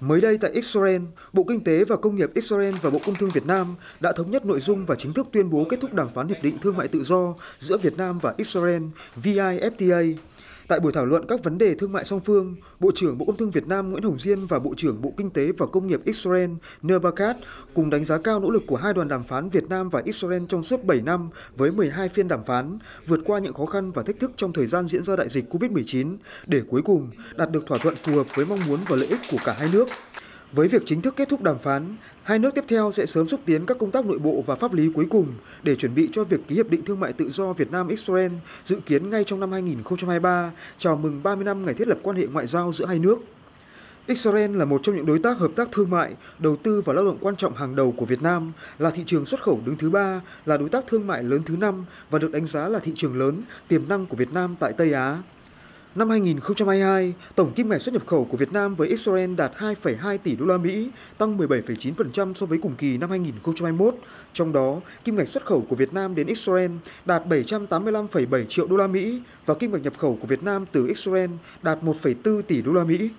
Mới đây tại Israel, Bộ Kinh tế và Công nghiệp Israel và Bộ Công Thương Việt Nam đã thống nhất nội dung và chính thức tuyên bố kết thúc đàm phán Hiệp định Thương mại Tự do giữa Việt Nam và Israel VIFTA Tại buổi thảo luận các vấn đề thương mại song phương, Bộ trưởng Bộ Công Thương Việt Nam Nguyễn Hồng Diên và Bộ trưởng Bộ Kinh tế và Công nghiệp Israel Nerbakat cùng đánh giá cao nỗ lực của hai đoàn đàm phán Việt Nam và Israel trong suốt 7 năm với 12 phiên đàm phán, vượt qua những khó khăn và thách thức trong thời gian diễn ra đại dịch COVID-19 để cuối cùng đạt được thỏa thuận phù hợp với mong muốn và lợi ích của cả hai nước. Với việc chính thức kết thúc đàm phán, hai nước tiếp theo sẽ sớm xúc tiến các công tác nội bộ và pháp lý cuối cùng để chuẩn bị cho việc ký hiệp định thương mại tự do Việt Nam Israel dự kiến ngay trong năm 2023, chào mừng 30 năm ngày thiết lập quan hệ ngoại giao giữa hai nước. Israel là một trong những đối tác hợp tác thương mại, đầu tư và lao động quan trọng hàng đầu của Việt Nam, là thị trường xuất khẩu đứng thứ ba, là đối tác thương mại lớn thứ năm và được đánh giá là thị trường lớn, tiềm năng của Việt Nam tại Tây Á. Năm 2022, tổng kim ngạch xuất nhập khẩu của Việt Nam với Israel đạt 2,2 tỷ đô la Mỹ, tăng 17,9% so với cùng kỳ năm 2021. Trong đó, kim ngạch xuất khẩu của Việt Nam đến Israel đạt 785,7 triệu đô la Mỹ và kim ngạch nhập khẩu của Việt Nam từ Israel đạt 1,4 tỷ đô la Mỹ.